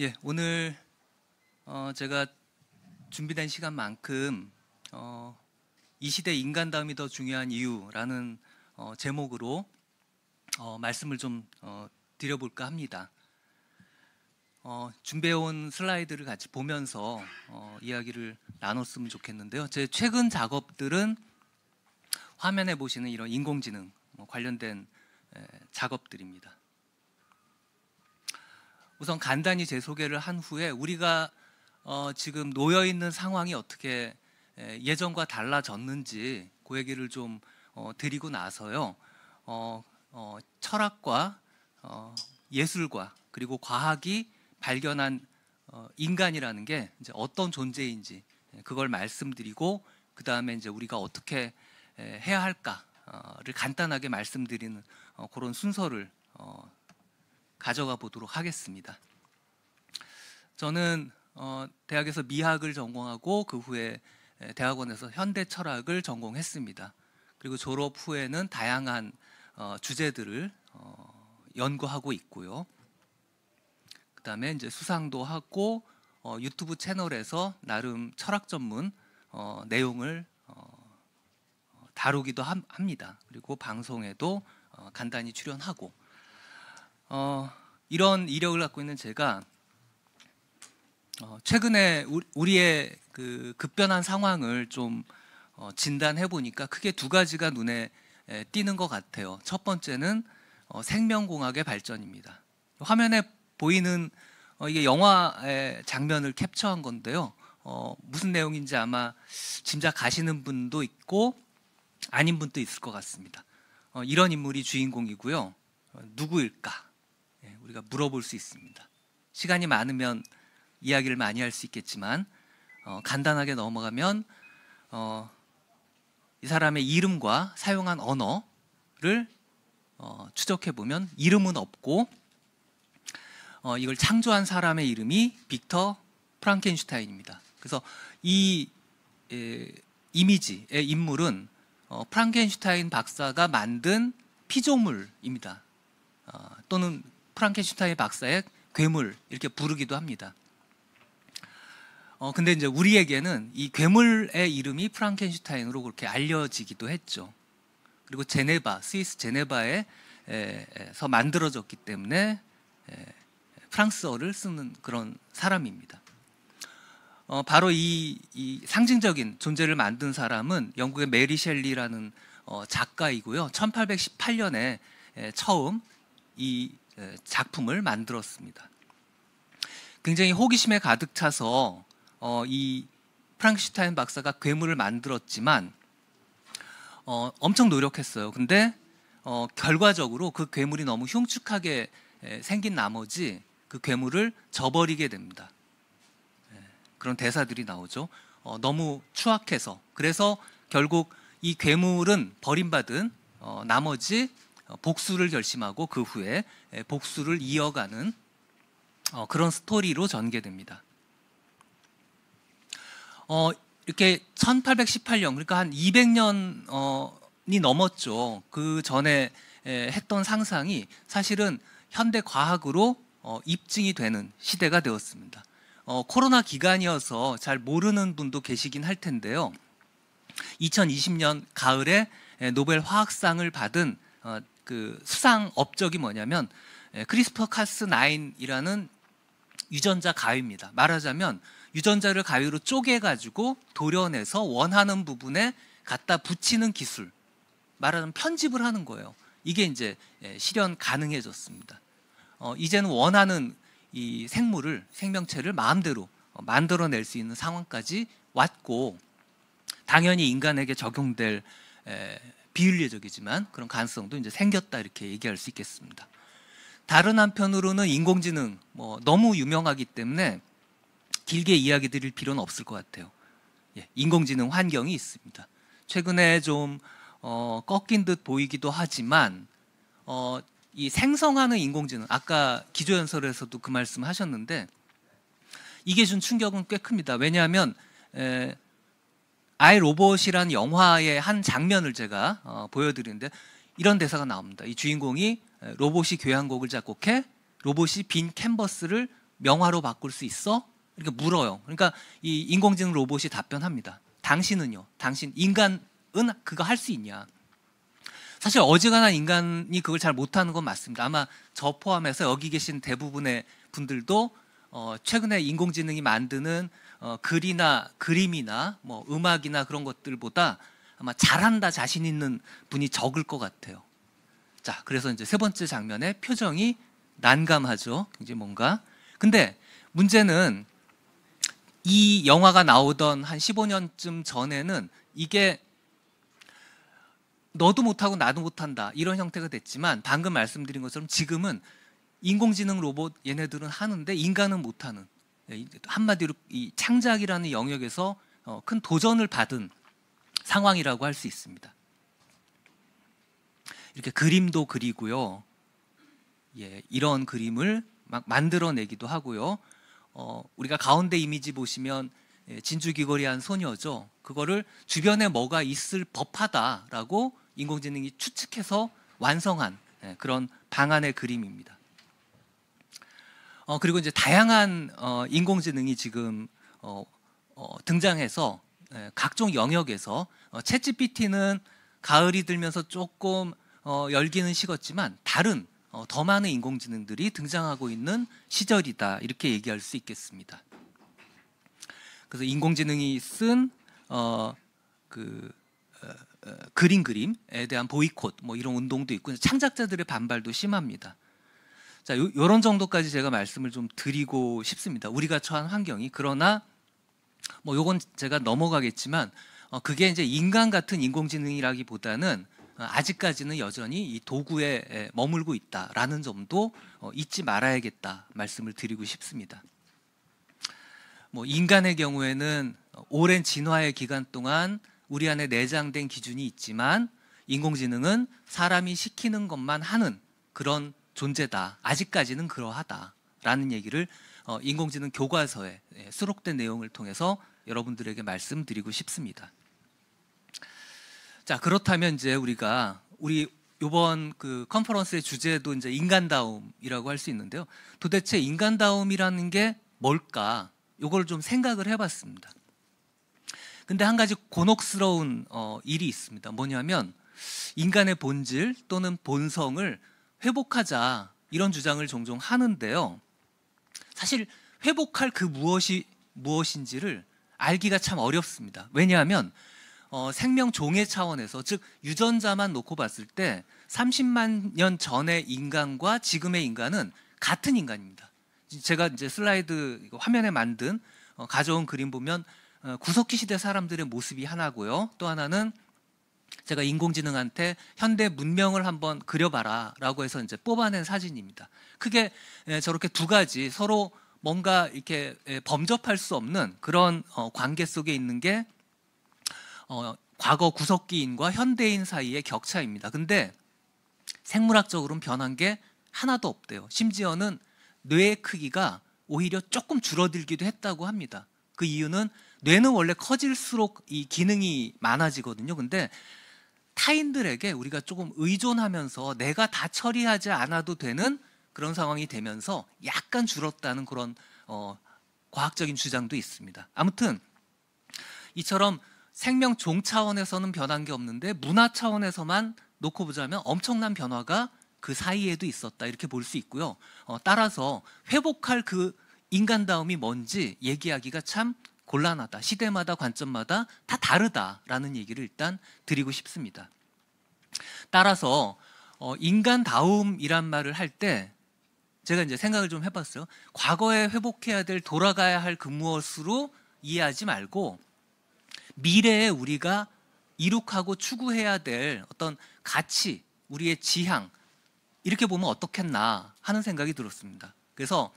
예, 오늘 어, 제가 준비된 시간만큼 어, 이 시대 인간다움이 더 중요한 이유라는 어, 제목으로 어, 말씀을 좀 어, 드려볼까 합니다. 어, 준비해온 슬라이드를 같이 보면서 어, 이야기를 나눴으면 좋겠는데요. 제 최근 작업들은 화면에 보시는 이런 인공지능 뭐 관련된 에, 작업들입니다. 우선 간단히 제 소개를 한 후에 우리가 어, 지금 놓여 있는 상황이 어떻게 예전과 달라졌는지 그 얘기를 좀 어, 드리고 나서요. 어, 어, 철학과 어, 예술과 그리고 과학이 발견한 어, 인간이라는 게 이제 어떤 존재인지 그걸 말씀드리고 그 다음에 이제 우리가 어떻게 에, 해야 할까를 간단하게 말씀드리는 어, 그런 순서를 어, 가져가 보도록 하겠습니다. 저는 어, 대학에서 미학을 전공하고 그 후에 대학원에서 현대 철학을 전공했습니다. 그리고 졸업 후에는 다양한 어, 주제들을 어, 연구하고 있고요. 그다음에 이제 수상도 하고 어, 유튜브 채널에서 나름 철학 전문 어, 내용을 어, 다루기도 함, 합니다. 그리고 방송에도 어, 간단히 출연하고 어, 이런 이력을 갖고 있는 제가 어, 최근에 우리의 그 급변한 상황을 좀 어, 진단해 보니까 크게 두 가지가 눈에 에, 띄는 것 같아요. 첫 번째는 어, 생명공학의 발전입니다. 화면에 보이는 어, 이게 영화의 장면을 캡처한 건데요. 어, 무슨 내용인지 아마 짐작 가시는 분도 있고 아닌 분도 있을 것 같습니다. 어, 이런 인물이 주인공이고요. 어, 누구일까? 우리가 물어볼 수 있습니다. 시간이 많으면 이야기를 많이 할 수 있겠지만 어, 간단하게 넘어가면 어, 이 사람의 이름과 사용한 언어를 어, 추적해 보면 이름은 없고 어, 이걸 창조한 사람의 이름이 빅터 프랑켄슈타인입니다. 그래서 이 에, 이미지의 인물은 어, 프랑켄슈타인 박사가 만든 피조물입니다. 어, 또는 프랑켄슈타인 박사의 괴물 이렇게 부르기도 합니다. 어, 근데 이제 우리에게는 이 괴물의 이름이 프랑켄슈타인으로 그렇게 알려지기도 했죠. 그리고 제네바, 스위스 제네바에서 만들어졌기 때문에 에, 프랑스어를 쓰는 그런 사람입니다. 어, 바로 이, 이, 상징적인 존재를 만든 사람은 영국의 메리 셸리라는 어, 작가이고요. 1818년에 에, 처음 이 작품을 만들었습니다. 굉장히 호기심에 가득 차서 어, 이 프랑크슈타인 박사가 괴물을 만들었지만 어, 엄청 노력했어요. 근데 어, 결과적으로 그 괴물이 너무 흉측하게 에, 생긴 나머지 그 괴물을 저버리게 됩니다. 에, 그런 대사들이 나오죠. 어, 너무 추악해서 그래서 결국 이 괴물은 버림받은 어, 나머지 복수를 결심하고 그 후에 예, 복수를 이어가는 어, 그런 스토리로 전개됩니다. 어, 이렇게 1818년 그러니까 한 200년이 넘었죠. 그 전에 예, 했던 상상이 사실은 현대 과학으로 어, 입증이 되는 시대가 되었습니다. 어, 코로나 기간이어서 잘 모르는 분도 계시긴 할 텐데요. 2020년 가을에 예, 노벨 화학상을 받은 어, 그 수상 업적이 뭐냐면 예, 크리스퍼 카스 9이라는 유전자 가위입니다. 말하자면 유전자를 가위로 쪼개 가지고 도려내서 원하는 부분에 갖다 붙이는 기술. 말하자면 편집을 하는 거예요. 이게 이제 예, 실현 가능해졌습니다. 어, 이제는 원하는 이 생물을 생명체를 마음대로 어, 만들어낼 수 있는 상황까지 왔고 당연히 인간에게 적용될 에, 비윤리적이지만 그런 가능성도 이제 생겼다 이렇게 얘기할 수 있겠습니다. 다른 한편으로는 인공지능 뭐 너무 유명하기 때문에 길게 이야기 드릴 필요는 없을 것 같아요. 예, 인공지능 환경이 있습니다. 최근에 좀 어, 꺾인 듯 보이기도 하지만 어, 이 생성하는 인공지능 아까 기조연설에서도 그 말씀하셨는데 이게 준 충격은 꽤 큽니다. 왜냐하면 에, 아이 로봇이라는 영화의 한 장면을 제가 어, 보여드리는데 이런 대사가 나옵니다. 이 주인공이 로봇이 교향곡을 작곡해 로봇이 빈 캔버스를 명화로 바꿀 수 있어? 이렇게 물어요. 그러니까 이 인공지능 로봇이 답변합니다. 당신은요? 당신 인간은 그거 할 수 있냐? 사실 어지간한 인간이 그걸 잘 못하는 건 맞습니다. 아마 저 포함해서 여기 계신 대부분의 분들도 어, 최근에 인공지능이 만드는 어, 글이나 그림이나 뭐 음악이나 그런 것들보다 아마 잘한다 자신 있는 분이 적을 것 같아요. 자, 그래서 이제 세 번째 장면의 표정이 난감하죠. 이제 뭔가. 근데 문제는 이 영화가 나오던 한 15년쯤 전에는 이게 너도 못하고 나도 못한다 이런 형태가 됐지만 방금 말씀드린 것처럼 지금은 인공지능 로봇 얘네들은 하는데 인간은 못하는 예, 한마디로 이 창작이라는 영역에서 어, 큰 도전을 받은 상황이라고 할 수 있습니다. 이렇게 그림도 그리고요. 예, 이런 그림을 막 만들어내기도 하고요. 어, 우리가 가운데 이미지 보시면 예, 진주 귀걸이한 소녀죠. 그거를 주변에 뭐가 있을 법하다라고 인공지능이 추측해서 완성한 예, 그런 방안의 그림입니다. 어, 그리고 이제 다양한 어, 인공지능이 지금 어, 어, 등장해서 예, 각종 영역에서 어, 채 g p t 는 가을이 들면서 조금 어, 열기는 식었지만 다른 어, 더 많은 인공지능들이 등장하고 있는 시절이다 이렇게 얘기할 수 있겠습니다. 그래서 인공지능이 쓴 어, 그, 어, 어, 그림 그림에 대한 보이콧 뭐 이런 운동도 있고 창작자들의 반발도 심합니다. 자, 요, 런 정도까지 제가 말씀을 좀 드리고 싶습니다. 우리가 처한 환경이 그러나 뭐 요건 제가 넘어가겠지만 어, 그게 이제 인간 같은 인공지능이라기보다는 어, 아직까지는 여전히 이 도구에 머물고 있다라는 점도 어, 잊지 말아야겠다 말씀을 드리고 싶습니다. 뭐 인간의 경우에는 어, 오랜 진화의 기간 동안 우리 안에 내장된 기준이 있지만 인공지능은 사람이 시키는 것만 하는 그런 존재다. 아직까지는 그러하다라는 얘기를 어, 인공지능 교과서에 예, 수록된 내용을 통해서 여러분들에게 말씀드리고 싶습니다. 자 그렇다면 이제 우리가 우리 이번 그 컨퍼런스의 주제도 이제 인간다움이라고 할 수 있는데요. 도대체 인간다움이라는 게 뭘까? 이걸좀 생각을 해봤습니다. 근데 한 가지 곤혹스러운 어, 일이 있습니다. 뭐냐면 인간의 본질 또는 본성을 회복하자 이런 주장을 종종 하는데요. 사실 회복할 그 무엇이 무엇인지를 알기가 참 어렵습니다. 왜냐하면 어, 생명 종의 차원에서 즉 유전자만 놓고 봤을 때 30만 년 전의 인간과 지금의 인간은 같은 인간입니다. 제가 이제 슬라이드 화면에 만든 어, 가져온 그림 보면 어, 구석기 시대 사람들의 모습이 하나고요. 또 하나는 제가 인공지능한테 현대 문명을 한번 그려봐라라고 해서 이제 뽑아낸 사진입니다. 크게 예, 저렇게 두 가지 서로 뭔가 이렇게 예, 범접할 수 없는 그런 어, 관계 속에 있는 게 어, 과거 구석기인과 현대인 사이의 격차입니다. 근데 생물학적으로는 변한 게 하나도 없대요. 심지어는 뇌의 크기가 오히려 조금 줄어들기도 했다고 합니다. 그 이유는 뇌는 원래 커질수록 이 기능이 많아지거든요. 근데 타인들에게 우리가 조금 의존하면서 내가 다 처리하지 않아도 되는 그런 상황이 되면서 약간 줄었다는 그런 어, 과학적인 주장도 있습니다. 아무튼 이처럼 생명종 차원에서는 변한 게 없는데 문화 차원에서만 놓고 보자면 엄청난 변화가 그 사이에도 있었다 이렇게 볼 수 있고요. 어, 따라서 회복할 그 인간다움이 뭔지 얘기하기가 참 곤란하다. 시대마다 관점마다 다 다르다라는 얘기를 일단 드리고 싶습니다. 따라서 어, 인간다움이란 말을 할 때 제가 이제 생각을 좀 해봤어요. 과거에 회복해야 될 돌아가야 할 그 무엇으로 이해하지 말고 미래에 우리가 이룩하고 추구해야 될 어떤 가치, 우리의 지향 이렇게 보면 어떻겠나 하는 생각이 들었습니다. 그래서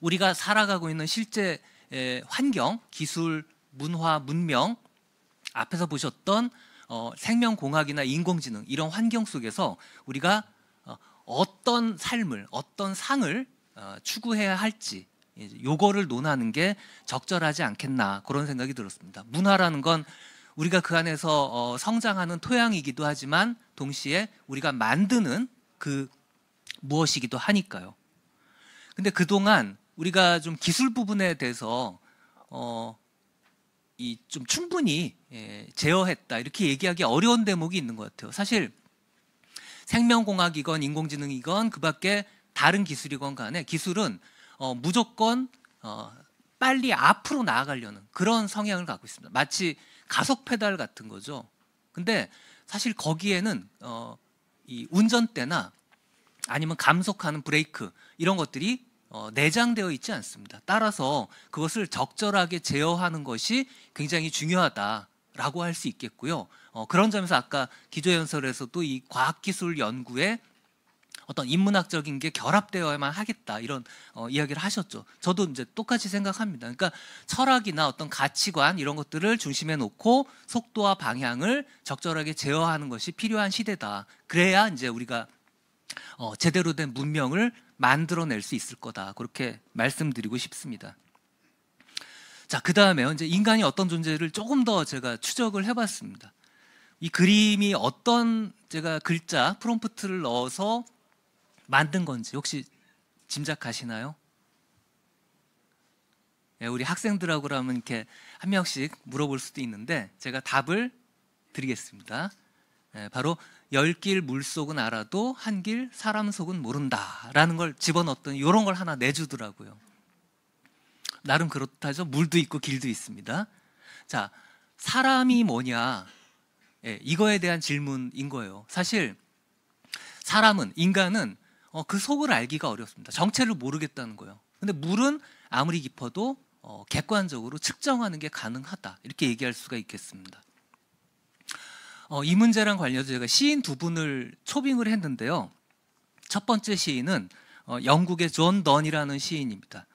우리가 살아가고 있는 실제 환경, 기술, 문화, 문명 앞에서 보셨던 어, 생명공학이나 인공지능 이런 환경 속에서 우리가 어, 어떤 삶을 어떤 상을 어, 추구해야 할지 요거를 논하는 게 적절하지 않겠나 그런 생각이 들었습니다. 문화라는 건 우리가 그 안에서 어, 성장하는 토양이기도 하지만 동시에 우리가 만드는 그 무엇이기도 하니까요. 근데 그동안 우리가 좀 기술 부분에 대해서 어, 이 좀 충분히 예, 제어했다 이렇게 얘기하기 어려운 대목이 있는 것 같아요. 사실 생명공학이건 인공지능이건 그밖에 다른 기술이건 간에 기술은 어, 무조건 어, 빨리 앞으로 나아가려는 그런 성향을 갖고 있습니다. 마치 가속 페달 같은 거죠. 근데 사실 거기에는 어, 이 운전대나 아니면 감속하는 브레이크 이런 것들이 어, 내장되어 있지 않습니다. 따라서 그것을 적절하게 제어하는 것이 굉장히 중요하다라고 할 수 있겠고요. 어, 그런 점에서 아까 기조연설에서도 이 과학기술 연구에 어떤 인문학적인 게 결합되어야만 하겠다 이런 어, 이야기를 하셨죠. 저도 이제 똑같이 생각합니다. 그러니까 철학이나 어떤 가치관 이런 것들을 중심에 놓고 속도와 방향을 적절하게 제어하는 것이 필요한 시대다. 그래야 이제 우리가 어, 제대로 된 문명을 만들어낼 수 있을 거다. 그렇게 말씀드리고 싶습니다. 자, 그 다음에 이제 인간이 어떤 존재를 조금 더 제가 추적을 해봤습니다. 이 그림이 어떤 제가 글자 프롬프트를 넣어서 만든 건지 혹시 짐작하시나요? 예, 우리 학생들하고 하면 이렇게 한 명씩 물어볼 수도 있는데 제가 답을 드리겠습니다. 예, 바로 열길 물속은 알아도 한 길 사람 속은 모른다라는 걸집어넣던 이런 걸 하나 내주더라고요. 나름 그렇다죠. 물도 있고 길도 있습니다. 자, 사람이 뭐냐? 예, 이거에 대한 질문인 거예요. 사실 사람은 인간은 어, 그 속을 알기가 어렵습니다. 정체를 모르겠다는 거예요. 근데 물은 아무리 깊어도 어, 객관적으로 측정하는 게 가능하다 이렇게 얘기할 수가 있겠습니다. 어, 이 문제랑 관련해서 제가 시인 두 분을 초빙을 했는데요. 첫 번째 시인은 어, 영국의 존 던이라는 시인입니다.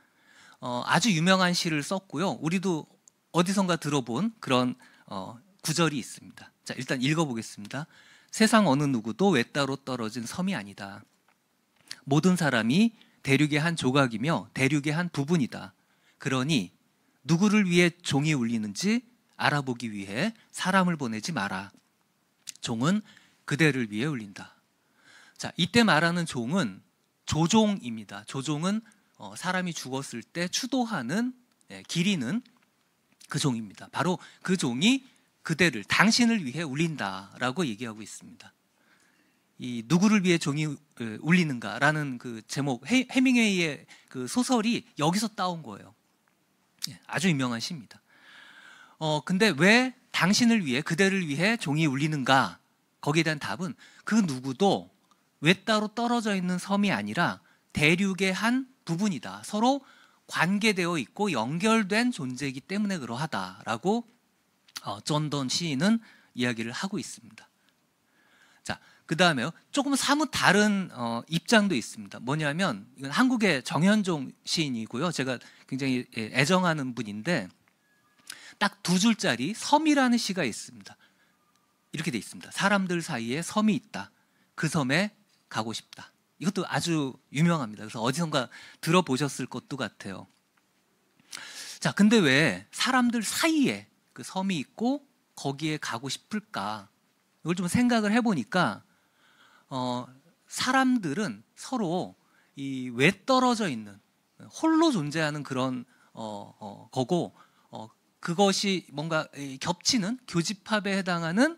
어, 아주 유명한 시를 썼고요. 우리도 어디선가 들어본 그런 어, 구절이 있습니다. 자, 일단 읽어보겠습니다. 세상 어느 누구도 외따로 떨어진 섬이 아니다. 모든 사람이 대륙의 한 조각이며 대륙의 한 부분이다. 그러니 누구를 위해 종이 울리는지 알아보기 위해 사람을 보내지 마라. 종은 그대를 위해 울린다. 자, 이때 말하는 종은 조종입니다. 조종은 어, 사람이 죽었을 때 추도하는 예, 길이는 그 종입니다. 바로 그 종이 그대를 당신을 위해 울린다라고 얘기하고 있습니다. 이 누구를 위해 종이 울리는가라는 그 제목 헤, 밍웨이의그 소설이 여기서 따온 거예요. 예, 아주 유명한 시입니다. 어, 근데 왜 당신을 위해, 그대를 위해 종이 울리는가? 거기에 대한 답은 그 누구도 외 따로 떨어져 있는 섬이 아니라 대륙의 한 부분이다. 서로 관계되어 있고 연결된 존재이기 때문에 그러하다라고 어, 존던 시인은 이야기를 하고 있습니다. 자, 그다음에 조금 사뭇 다른 어, 입장도 있습니다. 뭐냐면 이건 한국의 정현종 시인이고요. 제가 굉장히 예, 애정하는 분인데 딱두 줄짜리 섬이라는 시가 있습니다. 이렇게 돼 있습니다. 사람들 사이에 섬이 있다. 그 섬에 가고 싶다. 이것도 아주 유명합니다. 그래서 어디선가 들어보셨을 것도 같아요. 자, 근데 왜 사람들 사이에 그 섬이 있고 거기에 가고 싶을까? 이걸 좀 생각을 해보니까 어, 사람들은 서로 이외 떨어져 있는 홀로 존재하는 그런 어, 어, 거고 그것이 뭔가 겹치는 교집합에 해당하는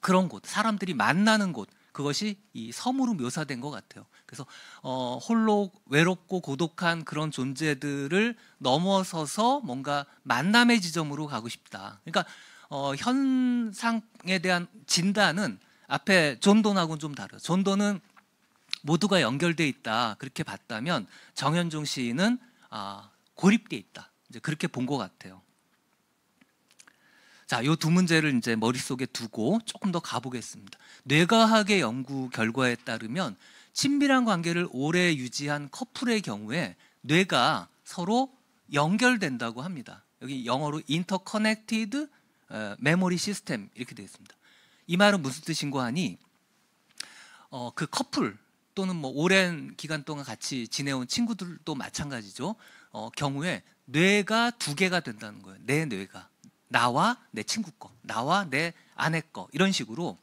그런 곳, 사람들이 만나는 곳, 그것이 이 섬으로 묘사된 것 같아요. 그래서 어, 홀로 외롭고 고독한 그런 존재들을 넘어서서 뭔가 만남의 지점으로 가고 싶다. 그러니까 어, 현상에 대한 진단은 앞에 존돈하고는 좀 다르죠. 존돈은 모두가 연결돼 있다 그렇게 봤다면 정현종 시인은 아, 고립돼 있다. 이제 그렇게 본 것 같아요. 자, 요 두 문제를 이제 머릿속에 두고 조금 더 가보겠습니다. 뇌과학의 연구 결과에 따르면 친밀한 관계를 오래 유지한 커플의 경우에 뇌가 서로 연결된다고 합니다. 여기 영어로 interconnected 어, memory system 이렇게 되어 있습니다. 이 말은 무슨 뜻인고 하니 어, 그 커플 또는 뭐 오랜 기간 동안 같이 지내온 친구들도 마찬가지죠. 어, 경우에 뇌가 두 개가 된다는 거예요. 내 뇌가. 나와 내 친구 거, 나와 내 아내 거 이런 식으로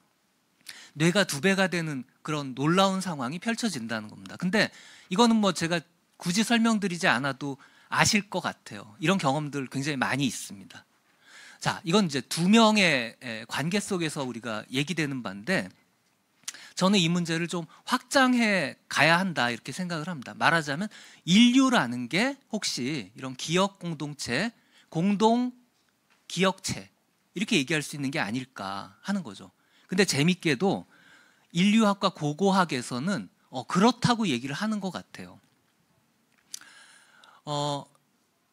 뇌가 두 배가 되는 그런 놀라운 상황이 펼쳐진다는 겁니다. 근데 이거는 뭐 제가 굳이 설명드리지 않아도 아실 것 같아요. 이런 경험들 굉장히 많이 있습니다. 자, 이건 이제 두 명의 관계 속에서 우리가 얘기되는 반데 저는 이 문제를 좀 확장해 가야 한다 이렇게 생각을 합니다. 말하자면 인류라는 게 혹시 이런 기억 공동체, 공동 기억체 이렇게 얘기할 수 있는 게 아닐까 하는 거죠. 근데 재밌게도 인류학과 고고학에서는 어, 그렇다고 얘기를 하는 것 같아요. 어,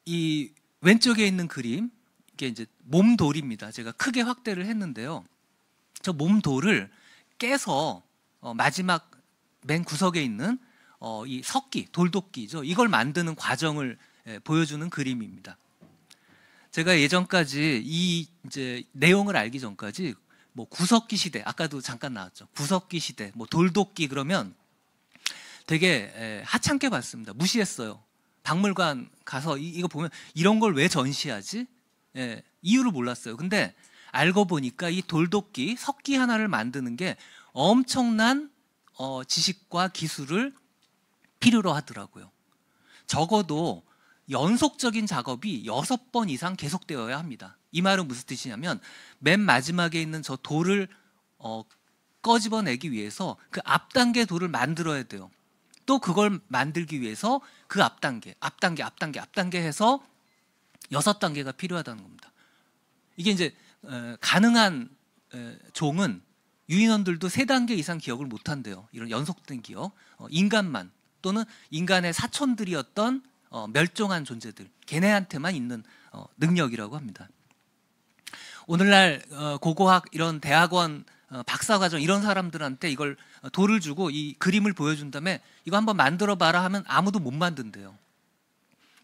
이 왼쪽에 있는 그림 이게 이제 몸돌입니다. 제가 크게 확대를 했는데요. 저 몸돌을 깨서 어, 마지막 맨 구석에 있는 어, 이 석기, 돌도끼죠. 이걸 만드는 과정을 예, 보여주는 그림입니다. 제가 예전까지 이 이제 내용을 알기 전까지 뭐 구석기 시대 아까도 잠깐 나왔죠. 구석기 시대 뭐돌독기 그러면 되게 에, 하찮게 봤습니다. 무시했어요. 박물관 가서 이, 거 보면 이런 걸 왜 전시하지? 예, 이유를 몰랐어요. 근데 알고 보니까 이돌독기 석기 하나를 만드는 게 엄청난 어, 지식과 기술을 필요로 하더라고요. 적어도 연속적인 작업이 여섯 번 이상 계속되어야 합니다. 이 말은 무슨 뜻이냐면 맨 마지막에 있는 저 돌을 어, 꺼집어내기 위해서 그 앞 단계 돌을 만들어야 돼요. 또 그걸 만들기 위해서 그 앞 단계, 앞 단계, 앞 단계, 앞 단계 해서 여섯 단계가 필요하다는 겁니다. 이게 이제 에, 어, 가능한 에, 종은 유인원들도 세 단계 이상 기억을 못 한대요. 이런 연속된 기억, 어, 인간만 또는 인간의 사촌들이었던 어, 멸종한 존재들 걔네한테만 있는 어, 능력이라고 합니다. 오늘날 어, 고고학 이런 대학원 어, 박사과정 이런 사람들한테 이걸 어, 돌을 주고 이 그림을 보여준 다음에 이거 한번 만들어봐라 하면 아무도 못 만든대요.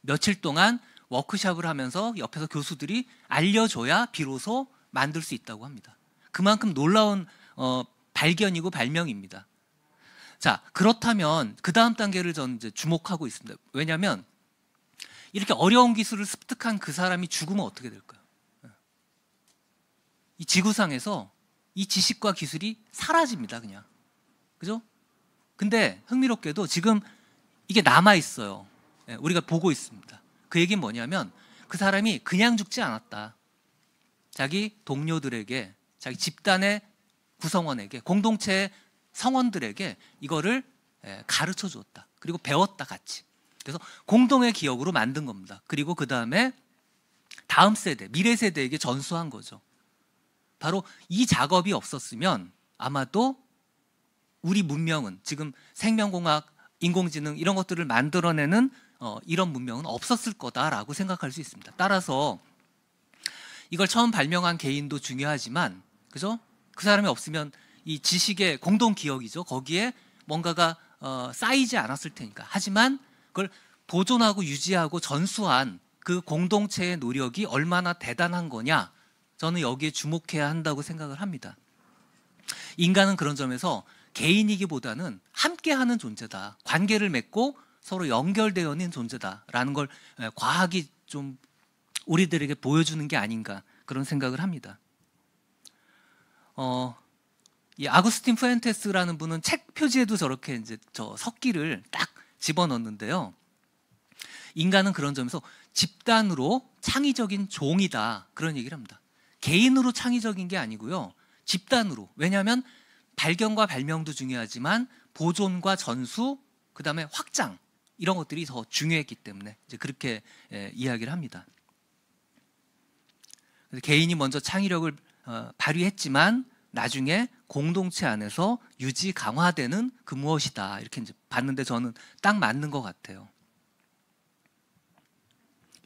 며칠 동안 워크샵을 하면서 옆에서 교수들이 알려줘야 비로소 만들 수 있다고 합니다. 그만큼 놀라운 어, 발견이고 발명입니다. 자 그렇다면 그 다음 단계를 저는 이제 주목하고 있습니다. 왜냐하면 이렇게 어려운 기술을 습득한 그 사람이 죽으면 어떻게 될까요? 예. 이 지구상에서 이 지식과 기술이 사라집니다, 그냥. 그죠? 근데 흥미롭게도 지금 이게 남아 있어요. 예, 우리가 보고 있습니다. 그 얘기는 뭐냐면 그 사람이 그냥 죽지 않았다. 자기 동료들에게, 자기 집단의 구성원에게, 공동체의 성원들에게 이거를 예, 가르쳐 주었다. 그리고 배웠다 같이. 그래서 공동의 기억으로 만든 겁니다. 그리고 그 다음에 다음 세대, 미래 세대에게 전수한 거죠. 바로 이 작업이 없었으면 아마도 우리 문명은 지금 생명공학, 인공지능 이런 것들을 만들어내는 어, 이런 문명은 없었을 거다라고 생각할 수 있습니다. 따라서 이걸 처음 발명한 개인도 중요하지만 그죠? 그 사람이 없으면 이 지식의 공동 기억이죠. 거기에 뭔가가 어, 쌓이지 않았을 테니까. 하지만 그걸 보존하고 유지하고 전수한 그 공동체의 노력이 얼마나 대단한 거냐 저는 여기에 주목해야 한다고 생각을 합니다. 인간은 그런 점에서 개인이기보다는 함께하는 존재다. 관계를 맺고 서로 연결되어 있는 존재다라는 걸 과학이 좀 우리들에게 보여주는 게 아닌가 그런 생각을 합니다. 어, 이 아구스틴 푸엔테스라는 분은 책 표지에도 저렇게 이제 저 석기를 딱 집어넣는데요. 인간은 그런 점에서 집단으로 창의적인 종이다 그런 얘기를 합니다. 개인으로 창의적인 게 아니고요. 집단으로. 왜냐하면 발견과 발명도 중요하지만 보존과 전수, 그 다음에 확장 이런 것들이 더 중요했기 때문에 이제 그렇게 예, 이야기를 합니다. 개인이 먼저 창의력을 어, 발휘했지만 나중에 공동체 안에서 유지 강화되는 그 무엇이다 이렇게 이제 봤는데 저는 딱 맞는 것 같아요.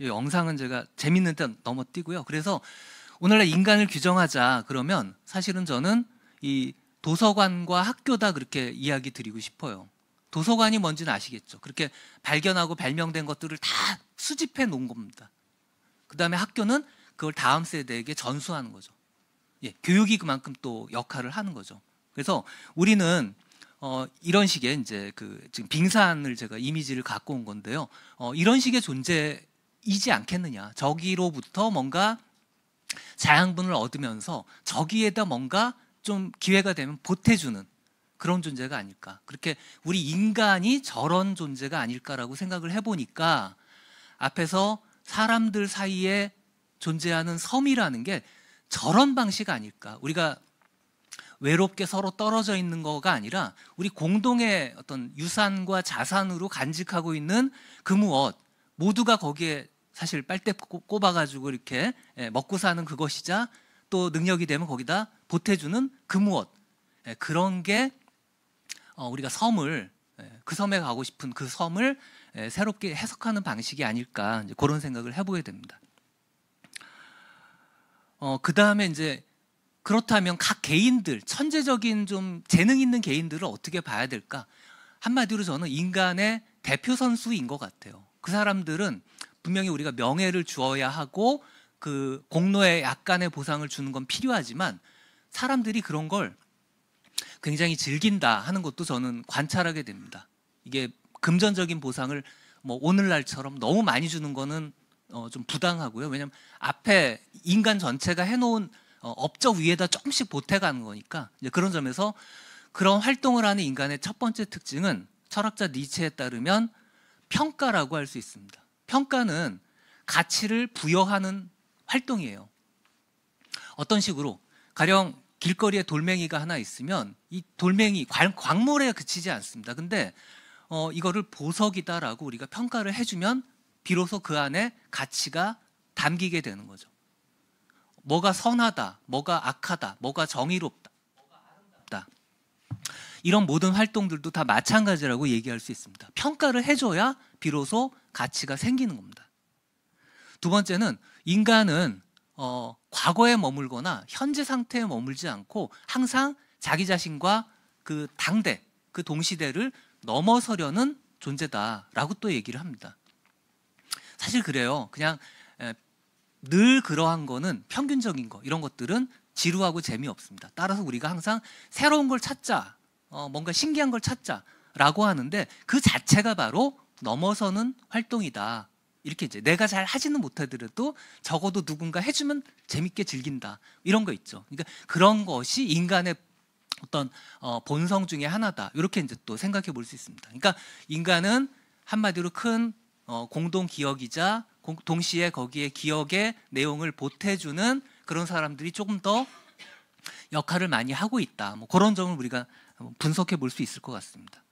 이 영상은 제가 재밌는 데 넘어뛰고요. 그래서 오늘날 인간을 규정하자 그러면 사실은 저는 이 도서관과 학교다 그렇게 이야기 드리고 싶어요. 도서관이 뭔지는 아시겠죠. 그렇게 발견하고 발명된 것들을 다 수집해 놓은 겁니다. 그 다음에 학교는 그걸 다음 세대에게 전수하는 거죠. 예, 교육이 그만큼 또 역할을 하는 거죠. 그래서 우리는 어, 이런 식의 이제 그 지금 빙산을 제가 이미지를 갖고 온 건데요. 어, 이런 식의 존재이지 않겠느냐. 저기로부터 뭔가 자양분을 얻으면서 저기에다 뭔가 좀 기회가 되면 보태주는 그런 존재가 아닐까. 그렇게 우리 인간이 저런 존재가 아닐까라고 생각을 해보니까 앞에서 사람들 사이에 존재하는 섬이라는 게 저런 방식 아닐까? 우리가 외롭게 서로 떨어져 있는 거가 아니라 우리 공동의 어떤 유산과 자산으로 간직하고 있는 그 무엇 모두가 거기에 사실 빨대 꼽아가지고 이렇게 예, 먹고 사는 그것이자 또 능력이 되면 거기다 보태주는 그 무엇 예, 그런 게 어, 우리가 섬을 예, 그 섬에 가고 싶은 그 섬을 새롭게 해석하는 방식이 아닐까 그런 생각을 해보게 됩니다. 어, 그 다음에 이제 그렇다면 각 개인들, 천재적인 좀 재능 있는 개인들을 어떻게 봐야 될까? 한마디로 저는 인간의 대표 선수인 것 같아요. 그 사람들은 분명히 우리가 명예를 주어야 하고 그 공로에 약간의 보상을 주는 건 필요하지만 사람들이 그런 걸 굉장히 즐긴다 하는 것도 저는 관찰하게 됩니다. 이게 금전적인 보상을 뭐 오늘날처럼 너무 많이 주는 거는 어, 좀 부당하고요. 왜냐하면 앞에 인간 전체가 해놓은 어, 업적 위에다 조금씩 보태가는 거니까 이제 그런 점에서 그런 활동을 하는 인간의 첫 번째 특징은 철학자 니체에 따르면 평가라고 할 수 있습니다. 평가는 가치를 부여하는 활동이에요. 어떤 식으로 가령 길거리에 돌멩이가 하나 있으면 이 돌멩이 광, 물에 그치지 않습니다. 근데 어, 이거를 보석이다라고 우리가 평가를 해주면 비로소 그 안에 가치가 담기게 되는 거죠. 뭐가 선하다, 뭐가 악하다, 뭐가 정의롭다, 뭐가 아름답다. 이런 모든 활동들도 다 마찬가지라고 얘기할 수 있습니다. 평가를 해줘야 비로소 가치가 생기는 겁니다. 두 번째는 인간은 어, 과거에 머물거나 현재 상태에 머물지 않고 항상 자기 자신과 그 당대, 그 동시대를 넘어서려는 존재다라고 또 얘기를 합니다. 사실 그래요. 그냥 늘 그러한 거는 평균적인 거 이런 것들은 지루하고 재미없습니다. 따라서 우리가 항상 새로운 걸 찾자, 어, 뭔가 신기한 걸 찾자라고 하는데 그 자체가 바로 넘어서는 활동이다. 이렇게 이제 내가 잘 하지는 못하더라도 적어도 누군가 해주면 재밌게 즐긴다 이런 거 있죠. 그러니까 그런 것이 인간의 어떤 어, 본성 중의 하나다. 이렇게 이제 또 생각해 볼 수 있습니다. 그러니까 인간은 한마디로 큰 어, 공동 기억이자 공, 동시에 거기에 기억의 내용을 보태주는 그런 사람들이 조금 더 역할을 많이 하고 있다. 뭐 그런 점을 우리가 분석해 볼 수 있을 것 같습니다.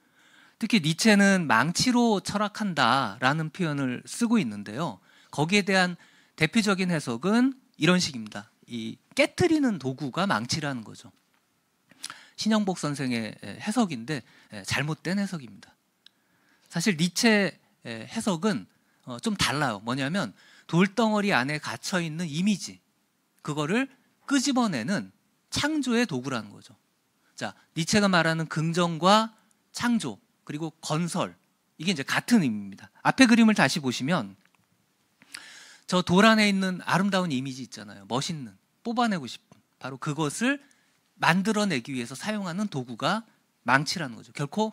특히 니체는 망치로 철학한다라는 표현을 쓰고 있는데요. 거기에 대한 대표적인 해석은 이런 식입니다. 이 깨뜨리는 도구가 망치라는 거죠. 신영복 선생의 해석인데 예, 잘못된 해석입니다. 사실 니체 예, 해석은 어, 좀 달라요. 뭐냐면 돌덩어리 안에 갇혀 있는 이미지 그거를 끄집어내는 창조의 도구라는 거죠. 자, 니체가 말하는 긍정과 창조 그리고 건설 이게 이제 같은 의미입니다. 앞에 그림을 다시 보시면 저 돌 안에 있는 아름다운 이미지 있잖아요. 멋있는 뽑아내고 싶은 바로 그것을 만들어내기 위해서 사용하는 도구가 망치라는 거죠. 결코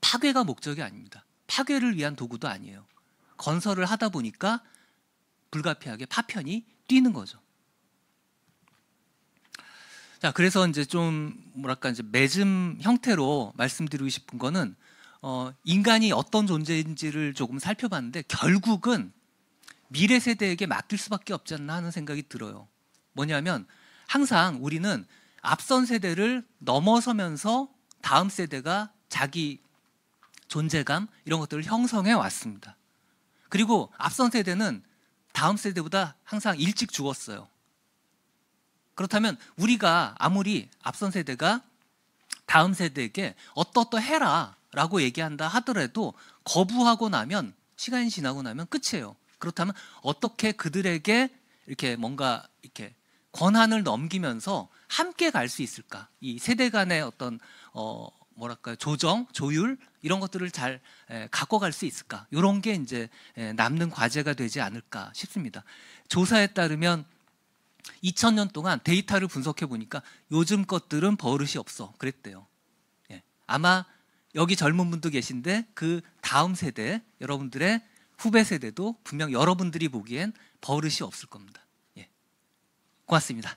파괴가 목적이 아닙니다. 파괴를 위한 도구도 아니에요. 건설을 하다 보니까 불가피하게 파편이 뛰는 거죠. 자, 그래서 이제 좀 뭐랄까 이제 매즘 형태로 말씀드리고 싶은 거는 어, 인간이 어떤 존재인지를 조금 살펴봤는데 결국은 미래 세대에게 맡길 수밖에 없지 않나 하는 생각이 들어요. 뭐냐면 항상 우리는 앞선 세대를 넘어서면서 다음 세대가 자기 존재감 이런 것들을 형성해 왔습니다. 그리고 앞선 세대는 다음 세대보다 항상 일찍 죽었어요. 그렇다면 우리가 아무리 앞선 세대가 다음 세대에게 어떠어떠 해라 라고 얘기한다 하더라도 거부하고 나면 시간이 지나고 나면 끝이에요. 그렇다면 어떻게 그들에게 이렇게 뭔가 이렇게 권한을 넘기면서 함께 갈 수 있을까? 이 세대 간의 어떤 어, 뭐랄까요 조정, 조율 이런 것들을 잘 갖고 갈 수 있을까 이런 게 이제 남는 과제가 되지 않을까 싶습니다. 조사에 따르면 2000년 동안 데이터를 분석해 보니까 요즘 것들은 버릇이 없어 그랬대요. 예. 아마 여기 젊은 분도 계신데 그 다음 세대 여러분들의 후배 세대도 분명 여러분들이 보기엔 버릇이 없을 겁니다. 예. 고맙습니다.